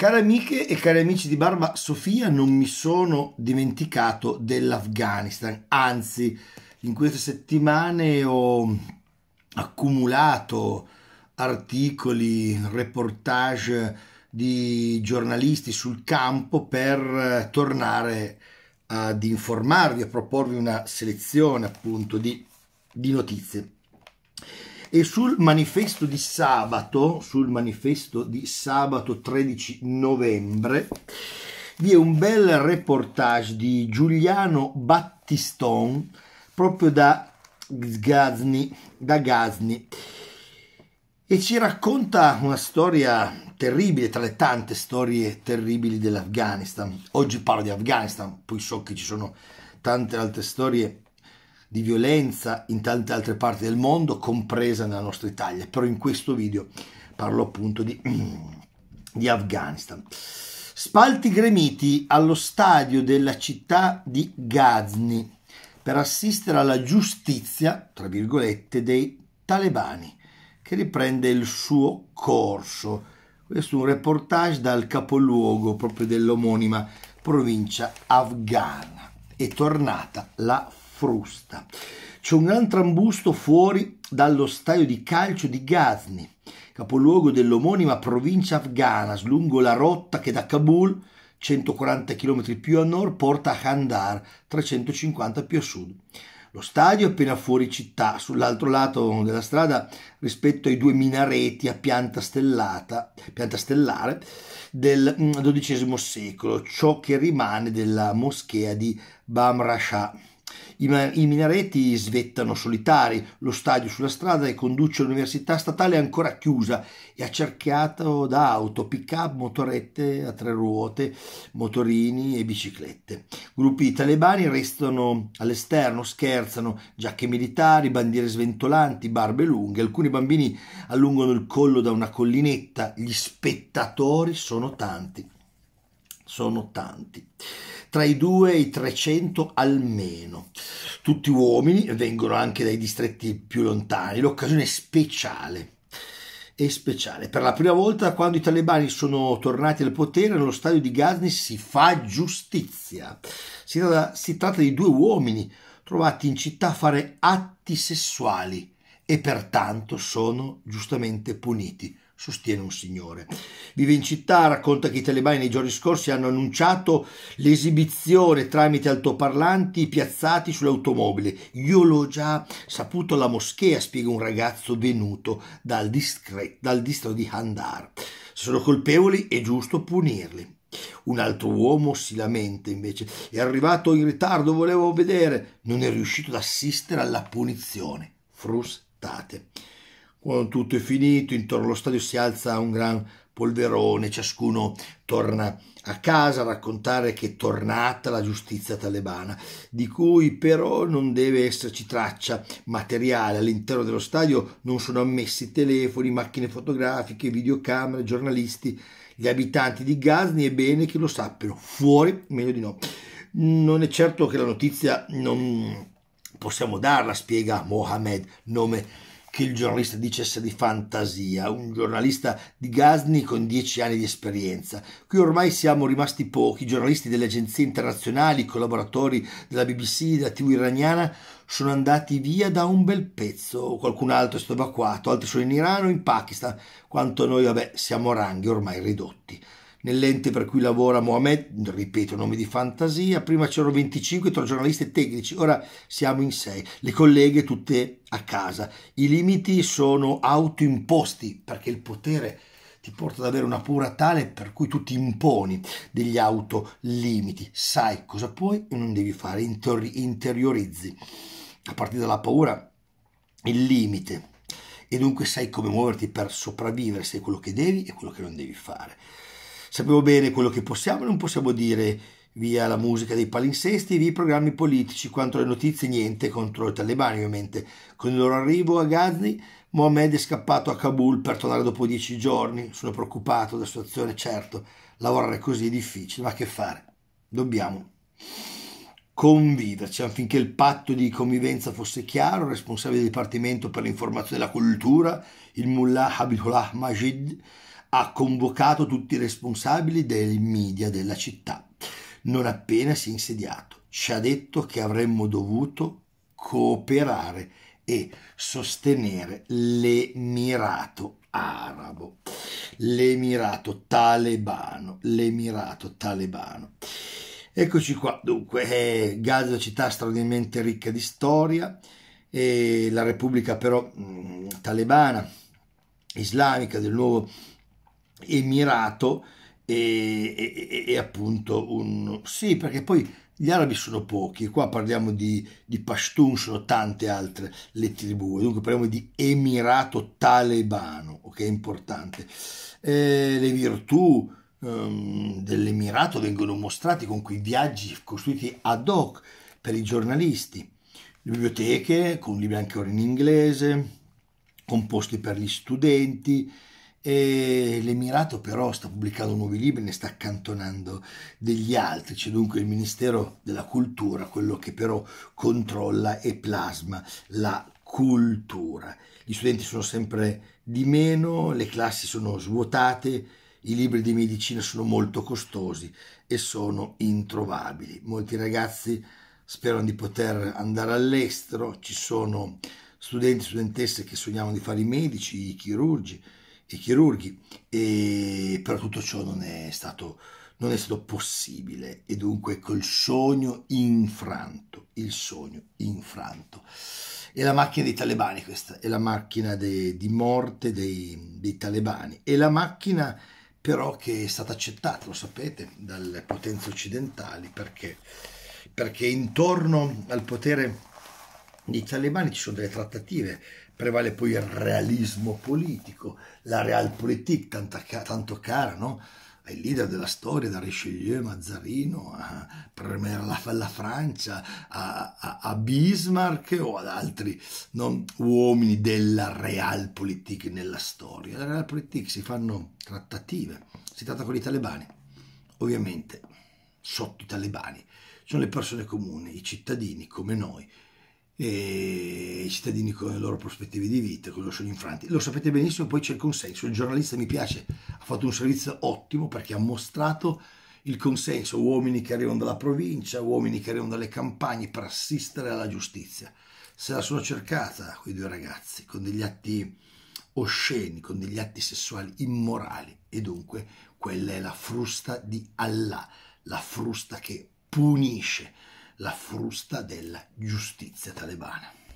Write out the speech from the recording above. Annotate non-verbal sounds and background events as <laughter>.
Care amiche e cari amici di Barba Sofia, non mi sono dimenticato dell'Afghanistan, anzi in queste settimane ho accumulato articoli, reportage di giornalisti sul campo per eh, tornare ad informarvi, a proporvi una selezione appunto di, di notizie e sul manifesto di sabato, sul manifesto di sabato 13 novembre, vi è un bel reportage di Giuliano Battiston proprio da Gazni, da Gazni e ci racconta una storia terribile tra le tante storie terribili dell'Afghanistan. Oggi parlo di Afghanistan, poi so che ci sono tante altre storie di violenza in tante altre parti del mondo, compresa nella nostra Italia, però in questo video parlo appunto di, <clears throat> di Afghanistan. Spalti gremiti allo stadio della città di Ghazni per assistere alla giustizia, tra virgolette, dei talebani, che riprende il suo corso. Questo è un reportage dal capoluogo proprio dell'omonima provincia afghana. È tornata la frusta. C'è un altro ambusto fuori dallo stadio di calcio di Ghazni, capoluogo dell'omonima provincia afghana, lungo la rotta che da Kabul, 140 km più a nord, porta a Kandahar, 350 più a sud. Lo stadio è appena fuori città, sull'altro lato della strada rispetto ai due minareti a pianta, stellata, pianta stellare del XII mm, secolo, ciò che rimane della moschea di Bamrashah. I, ma- I minareti svettano solitari, lo stadio sulla strada che conduce all'università statale è ancora chiusa e accerchiato da auto, pick-up, motorette a tre ruote, motorini e biciclette. Gruppi talebani restano all'esterno, scherzano, giacche militari, bandiere sventolanti, barbe lunghe. Alcuni bambini allungano il collo da una collinetta. Gli spettatori sono tanti sono tanti. Tra i 2 e i 300 almeno. Tutti uomini, vengono anche dai distretti più lontani, l'occasione speciale È speciale. Per la prima volta, quando i talebani sono tornati al potere, nello stadio di Ghazni si fa giustizia. Si tratta, si tratta, di due uomini trovati in città a fare atti sessuali e pertanto sono giustamente puniti sostiene un signore. Vive in città, racconta che i talebani nei giorni scorsi hanno annunciato l'esibizione tramite altoparlanti piazzati sulle automobili. Io l'ho già saputo alla moschea, spiega un ragazzo venuto dal, discre- dal distretto di Handar. Se sono colpevoli è giusto punirli. Un altro uomo si lamenta invece. È arrivato in ritardo, volevo vedere. Non è riuscito ad assistere alla punizione. Frustate tutto è finito, intorno allo stadio si alza un gran polverone, ciascuno torna a casa a raccontare che è tornata la giustizia talebana, di cui però non deve esserci traccia materiale. All'interno dello stadio non sono ammessi telefoni, macchine fotografiche, videocamere, giornalisti. Gli abitanti di Ghazni è bene che lo sappiano, fuori meglio di no. Non è certo che la notizia non possiamo darla, spiega Mohamed, nome che il giornalista dicesse di fantasia, un giornalista di Gazni con dieci anni di esperienza. Qui ormai siamo rimasti pochi, i giornalisti delle agenzie internazionali, i collaboratori della BBC, della TV iraniana, sono andati via da un bel pezzo, qualcun altro è stato evacuato, altri sono in Iran o in Pakistan, quanto noi, vabbè, siamo ranghi ormai ridotti nell'ente per cui lavora Mohamed, ripeto, nome di fantasia, prima c'erano 25 tra giornalisti e tecnici, ora siamo in 6, le colleghe tutte a casa. I limiti sono autoimposti perché il potere ti porta ad avere una paura tale per cui tu ti imponi degli autolimiti, sai cosa puoi e non devi fare, interiorizzi a partire dalla paura il limite e dunque sai come muoverti per sopravvivere, sai quello che devi e quello che non devi fare. Sapevo bene quello che possiamo e non possiamo dire, via la musica dei palinsesti via i programmi politici, quanto le notizie niente contro i talebani ovviamente. Con il loro arrivo a Ghazni, Mohamed è scappato a Kabul per tornare dopo dieci giorni. Sono preoccupato della situazione, certo, lavorare così è difficile, ma che fare? Dobbiamo conviverci affinché il patto di convivenza fosse chiaro, il responsabile del Dipartimento per l'informazione e la cultura, il mullah Habibullah Majid, ha convocato tutti i responsabili dei media della città, non appena si è insediato. Ci ha detto che avremmo dovuto cooperare e sostenere l'Emirato arabo, l'Emirato talebano, l'Emirato talebano. Eccoci qua, dunque, è Gaza città straordinariamente ricca di storia, eh, la Repubblica però mh, mm, talebana, islamica del nuovo emirato mirato e, e, e, appunto un... Sì, perché poi gli arabi sono pochi, qua parliamo di, di Pashtun, sono tante altre le tribù, dunque parliamo di emirato talebano, che è importante. Eh, le virtù um, dell'emirato vengono mostrate con quei viaggi costruiti ad hoc per i giornalisti, le biblioteche con libri anche ora in inglese, composti per gli studenti, e l'Emirato però sta pubblicando nuovi libri, ne sta accantonando degli altri, c'è dunque il Ministero della Cultura, quello che però controlla e plasma la cultura. Gli studenti sono sempre di meno, le classi sono svuotate, i libri di medicina sono molto costosi e sono introvabili. Molti ragazzi sperano di poter andare all'estero, ci sono studenti e studentesse che sognavano di fare i medici, i chirurgi, i chirurghi, e, però tutto ciò non è, stato, non è stato possibile e dunque col sogno infranto, il sogno infranto. È la macchina dei talebani questa, è la macchina de, di morte dei, dei talebani, è la macchina però che è stata accettata, lo sapete, dalle potenze occidentali perché, perché intorno al potere i talebani ci sono delle trattative, prevale poi il realismo politico, la realpolitik tanto cara no? ai leader della storia, da Richelieu, Mazzarino, a Premier la, Francia, a, a, a, Bismarck o ad altri no? uomini della realpolitik nella storia. La realpolitik si fanno trattative, si tratta con i talebani, ovviamente sotto i talebani. Sono le persone comuni, i cittadini come noi, e i cittadini con le loro prospettive di vita, con i infranti. Lo sapete benissimo, poi c'è il consenso. Il giornalista mi piace, ha fatto un servizio ottimo perché ha mostrato il consenso, uomini che arrivano dalla provincia, uomini che arrivano dalle campagne per assistere alla giustizia. Se la sono cercata, quei due ragazzi, con degli atti osceni, con degli atti sessuali immorali e dunque quella è la frusta di Allah, la frusta che punisce la frusta della giustizia talebana.